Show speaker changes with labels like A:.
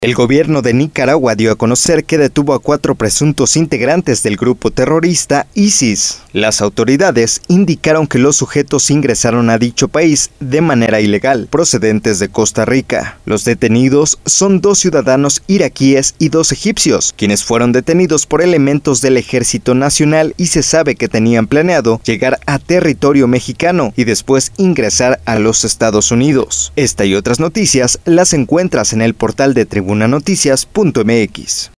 A: El gobierno de Nicaragua dio a conocer que detuvo a cuatro presuntos integrantes del grupo terrorista ISIS. Las autoridades indicaron que los sujetos ingresaron a dicho país de manera ilegal, procedentes de Costa Rica. Los detenidos son dos ciudadanos iraquíes y dos egipcios, quienes fueron detenidos por elementos del Ejército Nacional y se sabe que tenían planeado llegar a territorio mexicano y después ingresar a los Estados Unidos. Esta y otras noticias las encuentras en el portal de tribunanoticias.mx.